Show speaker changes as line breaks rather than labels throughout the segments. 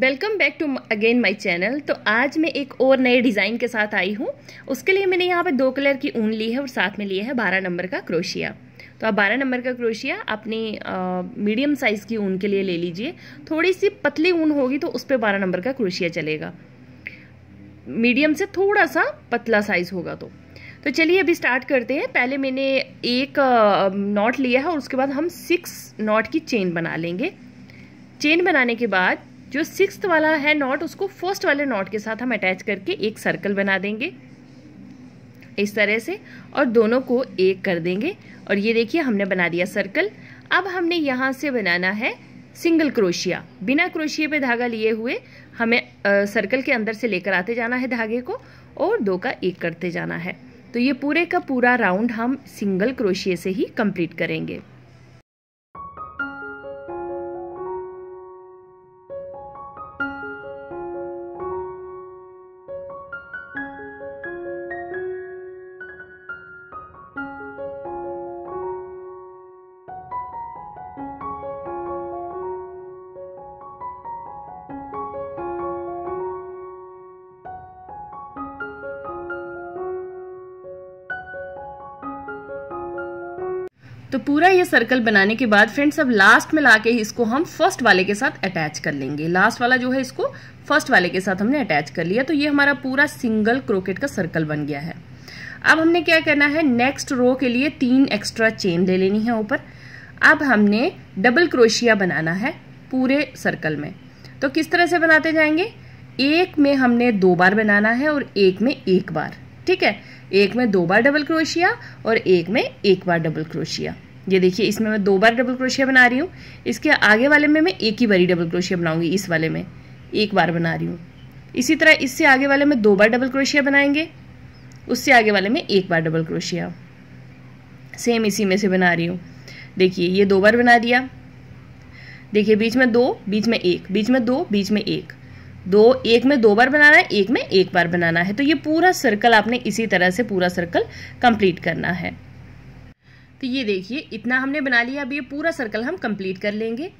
welcome back to again my channel तो आज मैं एक और नए डिज़ाइन के साथ आई हूँ उसके लिए मैंने यहाँ पे दो कलर की ऊन ली है और साथ में लिए है बारह नंबर का क्रोशिया तो आप बारह नंबर का क्रोशिया अपनी मीडियम साइज़ की ऊन के लिए ले लीजिए थोड़ी सी पतली ऊन होगी तो उस पर बारह नंबर का क्रोशिया चलेगा मीडियम से थोड़ा सा पतला साइज़ होगा तो तो चलिए अभी स्टार्ट करते हैं पहले मैंने एक नॉट लिया है और उसके बाद हम सिक्स नॉट की चेन बना लेंगे चेन बनाने के बाद जो सिक्स वाला है नॉट उसको फर्स्ट वाले नॉट के साथ हम अटैच करके एक सर्कल बना देंगे इस तरह से और दोनों को एक कर देंगे और ये देखिए हमने बना दिया सर्कल अब हमने यहाँ से बनाना है सिंगल क्रोशिया बिना क्रोशिए पे धागा लिए हुए हमें आ, सर्कल के अंदर से लेकर आते जाना है धागे को और दो का एक करते जाना है तो ये पूरे का पूरा राउंड हम सिंगल क्रोशिए से ही कंप्लीट करेंगे तो पूरा ये सर्कल बनाने के बाद फ्रेंड्स अब लास्ट में लाके इसको हम फर्स्ट वाले के साथ अटैच कर लेंगे लास्ट वाला जो है इसको फर्स्ट वाले के साथ हमने अटैच कर लिया तो ये हमारा पूरा सिंगल क्रोकेट का सर्कल बन गया है अब हमने क्या करना है नेक्स्ट रो के लिए तीन एक्स्ट्रा चेन ले लेनी है ऊपर अब हमने डबल क्रोशिया बनाना है पूरे सर्कल में तो किस तरह से बनाते जाएंगे एक में हमने दो बार बनाना है और एक में एक बार ठीक है एक में दो बार डबल क्रोशिया और एक में एक बार डबल क्रोशिया ये देखिए इसमें मैं दो बार डबल क्रोशिया बना रही हूँ इसके आगे वाले में मैं एक ही बारी डबल क्रोशिया बनाऊंगी इस वाले में एक बार बना रही हूँ इसी तरह इससे आगे वाले में दो बार डबल क्रोशिया बनाएंगे उससे आगे वाले में एक बार डबल क्रोशिया सेम इसी में से बना रही हूँ देखिए ये दो बार बना दिया देखिए बीच में दो बीच में एक बीच में दो बीच में एक दो एक में दो बार बनाना है एक में एक बार बनाना है तो ये पूरा सर्कल आपने इसी तरह से पूरा सर्कल कंप्लीट करना है तो ये देखिए इतना हमने बना लिया अब ये पूरा सर्कल हम कंप्लीट कर लेंगे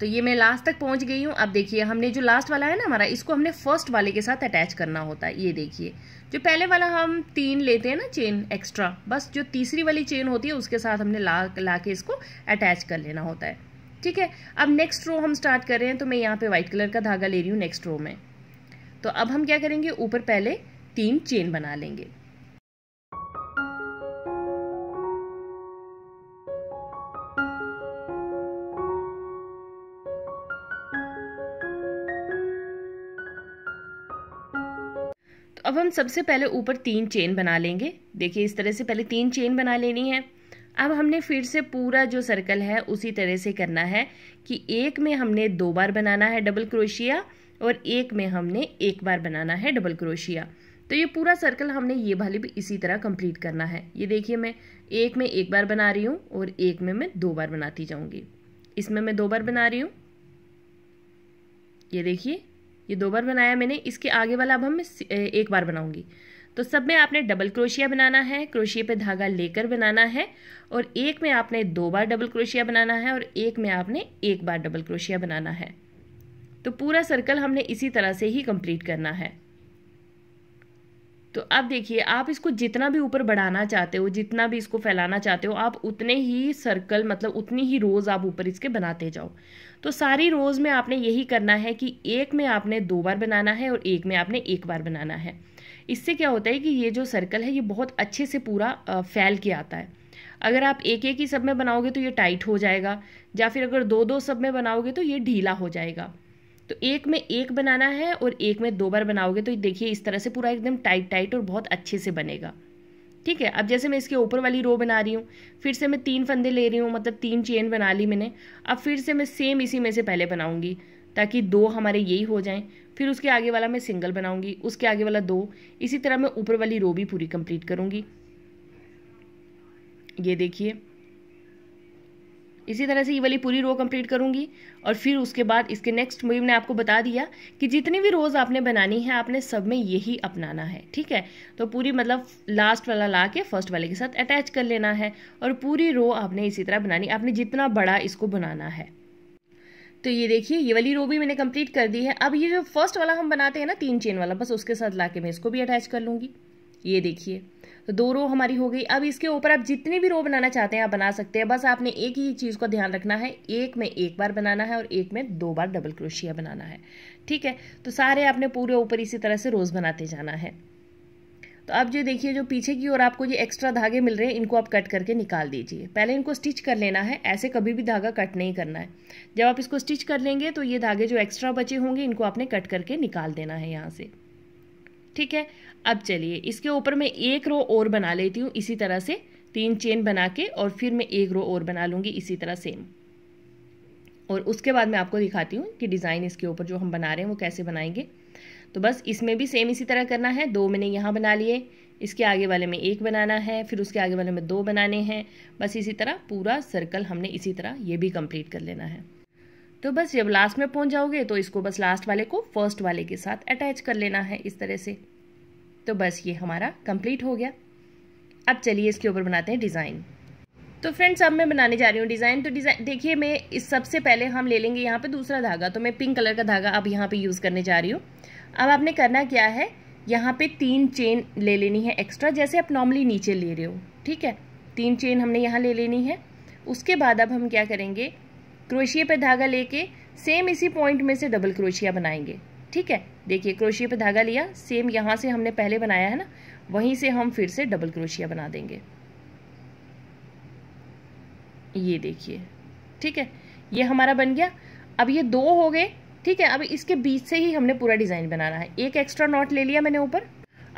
तो ये मैं लास्ट तक पहुंच गई हूँ अब देखिए हमने जो लास्ट वाला है ना हमारा इसको हमने फर्स्ट वाले के साथ अटैच करना होता है ये देखिए जो पहले वाला हम तीन लेते हैं ना चेन एक्स्ट्रा बस जो तीसरी वाली चेन होती है उसके साथ हमने ला ला के इसको अटैच कर लेना होता है ठीक है अब नेक्स्ट रो हम स्टार्ट कर रहे हैं तो मैं यहाँ पे व्हाइट कलर का धागा ले रही हूँ नेक्स्ट रो में तो अब हम क्या करेंगे ऊपर पहले तीन चेन बना लेंगे तो अब हम सबसे पहले ऊपर तीन चेन बना लेंगे देखिए इस तरह से पहले तीन चेन बना लेनी है अब हमने फिर से पूरा जो सर्कल है उसी तरह से करना है कि एक में हमने दो बार बनाना है डबल क्रोशिया और एक में हमने एक बार बनाना है डबल क्रोशिया तो ये पूरा सर्कल हमने ये भाली भी इसी तरह कंप्लीट करना है ये देखिए मैं एक में एक बार बना रही हूँ और एक में मैं दो बार बनाती जाऊँगी इसमें मैं दो बार बना रही हूँ ये देखिए ये दो बार बनाया मैंने इसके आगे वाला अब हम एक बार बनाऊँगी तो सब में आपने डबल क्रोशिया बनाना है क्रोशिया पे धागा लेकर बनाना है और एक में आपने दो बार डबल क्रोशिया बनाना है और एक में आपने एक बार डबल क्रोशिया बनाना है तो पूरा सर्कल हमने इसी तरह से ही कंप्लीट करना है तो अब देखिए आप इसको जितना भी ऊपर बढ़ाना चाहते हो जितना भी इसको फैलाना चाहते हो आप उतने ही सर्कल मतलब उतनी ही रोज़ आप ऊपर इसके बनाते जाओ तो सारी रोज़ में आपने यही करना है कि एक में आपने दो बार बनाना है और एक में आपने एक बार बनाना है इससे क्या होता है कि ये जो सर्कल है ये बहुत अच्छे से पूरा फैल के आता है अगर आप एक एक ही सब में बनाओगे तो ये टाइट हो जाएगा या फिर अगर दो दो सब में बनाओगे तो ये ढीला हो जाएगा तो एक में एक बनाना है और एक में दो बार बनाओगे तो देखिए इस तरह से पूरा एकदम टाइट टाइट और बहुत अच्छे से बनेगा ठीक है अब जैसे मैं इसके ऊपर वाली रो बना रही हूँ फिर से मैं तीन फंदे ले रही हूँ मतलब तीन चेन बना ली मैंने अब फिर से मैं सेम इसी में से पहले बनाऊँगी ताकि दो हमारे यही हो जाएं फिर उसके आगे वाला मैं सिंगल बनाऊंगी उसके आगे वाला दो इसी तरह मैं ऊपर वाली रो भी पूरी कंप्लीट करूंगी ये देखिए इसी तरह से ये वाली पूरी रो कंप्लीट करूंगी और फिर उसके बाद इसके नेक्स्ट मूवी ने आपको बता दिया कि जितनी भी रोज़ आपने बनानी है आपने सब में यही अपनाना है ठीक है तो पूरी मतलब लास्ट वाला ला के फर्स्ट वाले के साथ अटैच कर लेना है और पूरी रो आपने इसी तरह बनानी आपने जितना बड़ा इसको बनाना है तो ये देखिए ये वाली रो भी मैंने कंप्लीट कर दी है अब ये जो फर्स्ट वाला हम बनाते हैं ना तीन चेन वाला बस उसके साथ ला के मैं इसको भी अटैच कर लूँगी ये देखिए तो दो रो हमारी हो गई अब इसके ऊपर आप जितनी भी रो बनाना चाहते हैं आप बना सकते हैं बस आपने एक ही चीज़ को ध्यान रखना है एक में एक बार बनाना है और एक में दो बार डबल क्रोशिया बनाना है ठीक है तो सारे आपने पूरे ऊपर इसी तरह से रोज़ बनाते जाना है तो अब जो देखिए जो पीछे की ओर आपको ये एक्स्ट्रा धागे मिल रहे हैं इनको आप कट करके निकाल दीजिए पहले इनको स्टिच कर लेना है ऐसे कभी भी धागा कट नहीं करना है जब आप इसको स्टिच कर लेंगे तो ये धागे जो एक्स्ट्रा बचे होंगे इनको आपने कट करके निकाल देना है यहाँ से ठीक है अब चलिए इसके ऊपर मैं एक रो और बना लेती हूँ इसी तरह से तीन चेन बना के और फिर मैं एक रो और बना लूँगी इसी तरह सेम और उसके बाद मैं आपको दिखाती हूँ कि डिज़ाइन इसके ऊपर जो हम बना रहे हैं वो कैसे बनाएंगे तो बस इसमें भी सेम इसी तरह करना है दो मैंने यहाँ बना लिए इसके आगे वाले में एक बनाना है फिर उसके आगे वाले में दो बनाने हैं बस इसी तरह पूरा सर्कल हमने इसी तरह ये भी कंप्लीट कर लेना है तो बस जब लास्ट में पहुंच जाओगे तो इसको बस लास्ट वाले को फर्स्ट वाले के साथ अटैच कर लेना है इस तरह से तो बस ये हमारा कंप्लीट हो गया अब चलिए इसके ऊपर बनाते हैं डिज़ाइन तो फ्रेंड्स अब मैं बनाने जा रही हूँ डिज़ाइन तो डिज़ाइन देखिए मैं इस सबसे पहले हम ले लेंगे यहाँ पर दूसरा धागा तो मैं पिंक कलर का धागा अब यहाँ पर यूज़ करने जा रही हूँ अब आपने करना क्या है यहाँ पे तीन चेन ले लेनी है एक्स्ट्रा जैसे आप नॉर्मली नीचे ले रहे हो ठीक है तीन चेन हमने यहाँ ले लेनी है उसके बाद अब हम क्या करेंगे क्रोशिए पर धागा लेके सेम इसी पॉइंट में से डबल क्रोशिया बनाएंगे ठीक है देखिए क्रोशिए पे धागा लिया सेम यहाँ से हमने पहले बनाया है ना वहीं से हम फिर से डबल क्रोशिया बना देंगे ये देखिए ठीक है ये हमारा बन गया अब ये दो हो गए ठीक है अब इसके बीच से ही हमने पूरा डिज़ाइन बनाना है एक एक्स्ट्रा नॉट ले लिया मैंने ऊपर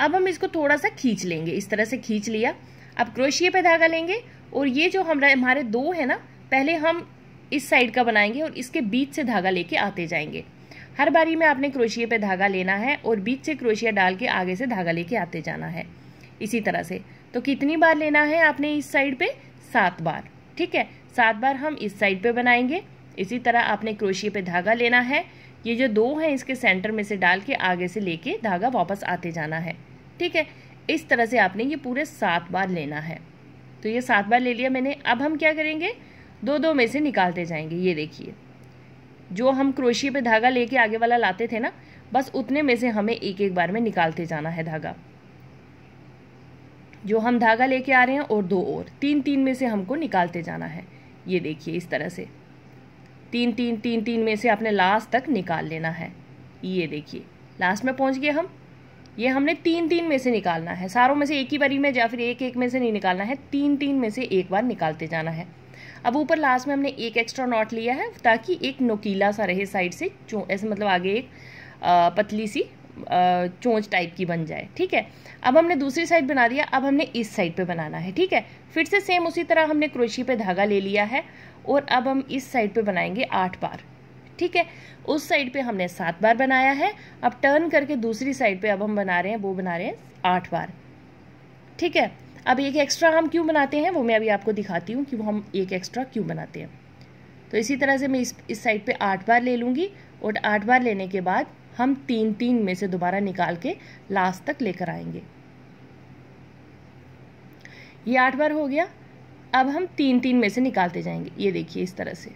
अब हम इसको थोड़ा सा खींच लेंगे इस तरह से खींच लिया अब क्रोशिए पे धागा लेंगे और ये जो हम हमारे दो है ना पहले हम इस साइड का बनाएंगे और इसके बीच से धागा लेके आते जाएंगे हर बारी में आपने क्रोशिए पे धागा लेना है और बीच से क्रोशिया डाल के आगे से धागा लेके आते जाना है इसी तरह से तो कितनी बार लेना है आपने इस साइड पे सात बार ठीक है सात बार हम इस साइड पे बनाएंगे इसी तरह आपने क्रोशिए पे धागा लेना है ये जो दो हैं इसके सेंटर में से डाल के आगे से लेके धागा वापस आते जाना है ठीक है इस तरह से आपने ये पूरे सात बार लेना है तो ये सात बार ले लिया मैंने अब हम क्या करेंगे दो दो में से निकालते जाएंगे ये देखिए जो हम क्रोशिए पे धागा लेके आगे वाला लाते थे ना बस उतने में से हमें एक एक बार में निकालते जाना है धागा जो हम धागा लेके आ रहे हैं और दो और तीन तीन में से हमको निकालते जाना है ये देखिए इस तरह से तीन तीन तीन तीन में से आपने लास्ट तक निकाल लेना है ये देखिए लास्ट में पहुंच गए हम ये हमने तीन तीन में से निकालना है सारों में से एक ही बारी में या फिर एक एक में से नहीं निकालना है तीन तीन में से एक बार निकालते जाना है अब ऊपर लास्ट में हमने एक एक्स्ट्रा नॉट लिया है ताकि एक नोकीला सा रहे साइड से ऐसे मतलब आगे एक आ, पतली सी चोंच टाइप की बन जाए ठीक है अब हमने दूसरी साइड बना दिया अब हमने इस साइड पे बनाना है ठीक है फिर से सेम उसी तरह हमने क्रोशी पे धागा ले लिया है और अब हम इस साइड पे बनाएंगे आठ बार ठीक है उस साइड पे हमने सात बार बनाया है अब टर्न करके दूसरी साइड पे अब हम बना रहे हैं वो बना रहे हैं आठ बार ठीक है अब एक एक्स्ट्रा हम क्यों बनाते हैं वो मैं अभी आपको दिखाती हूँ कि वो हम एक एक्स्ट्रा क्यों बनाते हैं तो इसी तरह से मैं इस इस साइड पे आठ बार ले लूँगी और आठ बार लेने के बाद हम तीन तीन में से दोबारा निकाल के लास्ट तक लेकर आएंगे ये आठ बार हो गया अब हम तीन तीन में से निकालते जाएंगे ये देखिए इस तरह से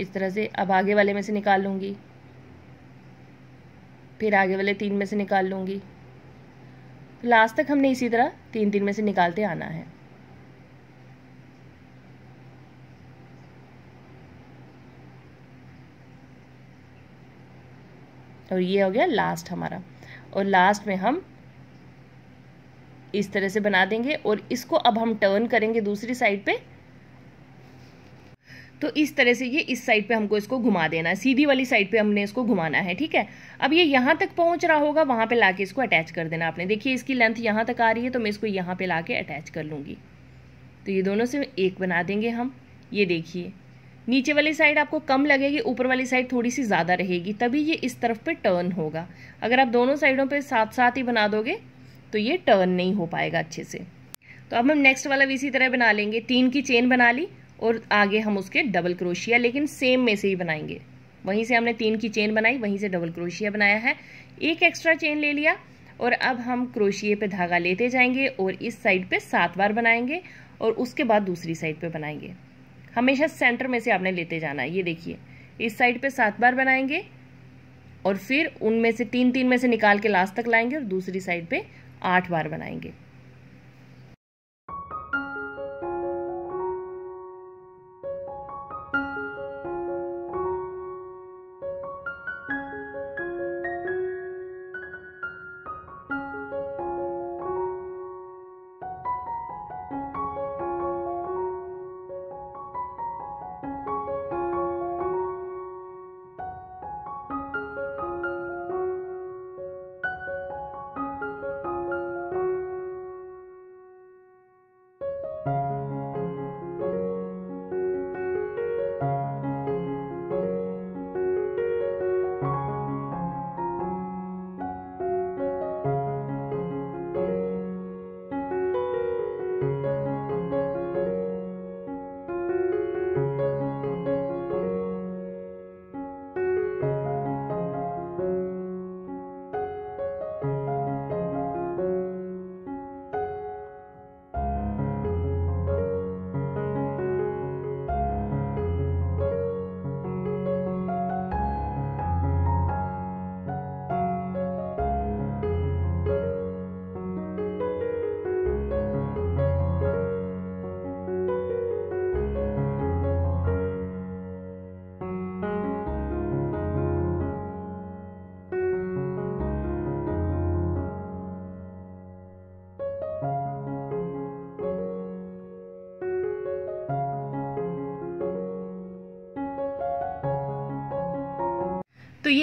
इस तरह से अब आगे वाले में से निकाल लूंगी फिर आगे वाले तीन में से निकाल लूंगी लास्ट तक हमने इसी तरह तीन तीन में से निकालते आना है और ये हो गया लास्ट हमारा और लास्ट में हम इस तरह से बना देंगे और इसको अब हम टर्न करेंगे दूसरी साइड पे तो इस तरह से ये इस साइड पे हमको इसको घुमा देना है सीधी वाली साइड पे हमने इसको घुमाना है ठीक है अब ये यहाँ तक पहुँच रहा होगा वहाँ पे लाके इसको अटैच कर देना आपने देखिए इसकी लेंथ यहाँ तक आ रही है तो मैं इसको यहाँ पे लाके अटैच कर लूँगी तो ये दोनों से एक बना देंगे हम ये देखिए नीचे वाली साइड आपको कम लगेगी ऊपर वाली साइड थोड़ी सी ज़्यादा रहेगी तभी ये इस तरफ पे टर्न होगा अगर आप दोनों साइडों पे साथ साथ ही बना दोगे तो ये टर्न नहीं हो पाएगा अच्छे से तो अब हम नेक्स्ट वाला भी इसी तरह बना लेंगे तीन की चेन बना ली और आगे हम उसके डबल क्रोशिया लेकिन सेम में से ही बनाएंगे वहीं से हमने तीन की चेन बनाई वहीं से डबल क्रोशिया बनाया है एक एक्स्ट्रा चेन ले लिया और अब हम क्रोशिए पे धागा लेते जाएंगे और इस साइड पे सात बार बनाएंगे और उसके बाद दूसरी साइड पे बनाएंगे हमेशा सेंटर में से आपने लेते जाना है ये देखिए इस साइड पे सात बार बनाएंगे और फिर उनमें से तीन तीन में से निकाल के लास्ट तक लाएंगे और दूसरी साइड पे आठ बार बनाएंगे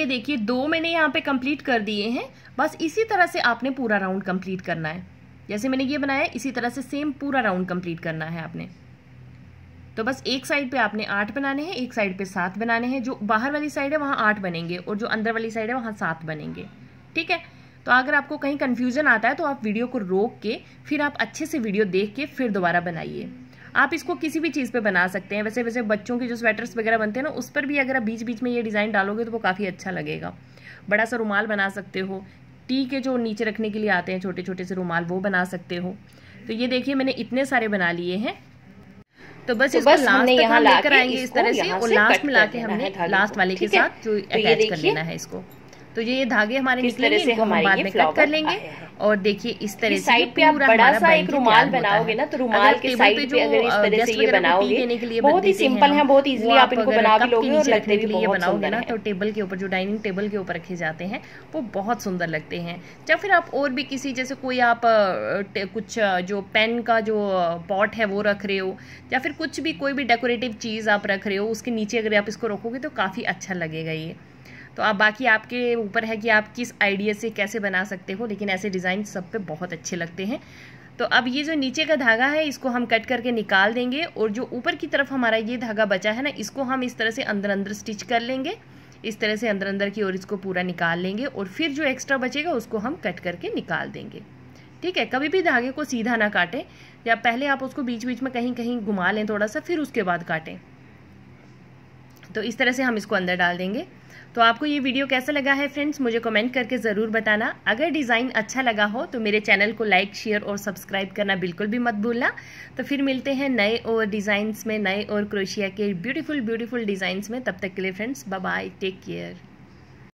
देखिए दो मैंने यहाँ पे कंप्लीट कर दिए हैं बस इसी तरह से आपने पूरा राउंड कंप्लीट करना है जैसे मैंने ये बनाया इसी तरह से सेम पूरा राउंड कंप्लीट करना है आपने तो बस एक साइड पे आपने आठ बनाने हैं एक साइड पे सात बनाने हैं जो बाहर वाली साइड है वहाँ आठ बनेंगे और जो अंदर वाली साइड है वहाँ सात बनेंगे ठीक है तो अगर आपको कहीं कन्फ्यूज़न आता है तो आप वीडियो को रोक के फिर आप अच्छे से वीडियो देख के फिर दोबारा बनाइए आप इसको किसी भी चीज़ पे बना सकते हैं वैसे वैसे बच्चों के जो स्वेटर्स वगैरह बनते हैं ना उस पर भी अगर आप बीच बीच में ये डिज़ाइन डालोगे तो वो काफ़ी अच्छा लगेगा बड़ा सा रुमाल बना सकते हो टी के जो नीचे रखने के लिए आते हैं छोटे छोटे से रुमाल वो बना सकते हो तो ये देखिए मैंने इतने सारे बना लिए हैं तो बस तो इसको बस लास्ट तक यहाँ लेकर आएंगे इस तरह से और लास्ट में लाके हमने लास्ट वाले के साथ जो अटैच तो कर लेना है इसको तो ये धागे हमारे निकलेंगे इनको हम बाद कट कर लेंगे और देखिए इस तरह से साइड पे आप बड़ा सा एक रुमाल बनाओगे ना तो रुमाल के साइड पे अगर इस तरह से ये बनाओगे बहुत ही सिंपल है बहुत इजीली आप इनको बना भी लोगे और लगते भी ये बनाओगे ना तो टेबल के ऊपर जो डाइनिंग टेबल के ऊपर रखे जाते हैं वो बहुत सुंदर लगते हैं या फिर आप और भी किसी जैसे कोई आप कुछ जो पेन का जो पॉट है वो रख रहे हो या फिर कुछ भी कोई भी डेकोरेटिव चीज़ आप रख रहे हो उसके नीचे अगर आप इसको रखोगे तो काफ़ी अच्छा लगेगा ये तो आप बाकी आपके ऊपर है कि आप किस आइडिया से कैसे बना सकते हो लेकिन ऐसे डिज़ाइन सब पे बहुत अच्छे लगते हैं तो अब ये जो नीचे का धागा है इसको हम कट करके निकाल देंगे और जो ऊपर की तरफ हमारा ये धागा बचा है ना इसको हम इस तरह से अंदर अंदर स्टिच कर लेंगे इस तरह से अंदर अंदर की ओर इसको पूरा निकाल लेंगे और फिर जो एक्स्ट्रा बचेगा उसको हम कट करके निकाल देंगे ठीक है कभी भी धागे को सीधा ना काटें या पहले आप उसको बीच बीच में कहीं कहीं घुमा लें थोड़ा सा फिर उसके बाद काटें तो इस तरह से हम इसको अंदर डाल देंगे तो आपको ये वीडियो कैसा लगा है फ्रेंड्स मुझे कमेंट करके ज़रूर बताना अगर डिज़ाइन अच्छा लगा हो तो मेरे चैनल को लाइक शेयर और सब्सक्राइब करना बिल्कुल भी मत भूलना तो फिर मिलते हैं नए और डिज़ाइंस में नए और क्रोशिया के ब्यूटीफुल ब्यूटीफुल डिज़ाइंस में तब तक के लिए फ्रेंड्स बाय टेक केयर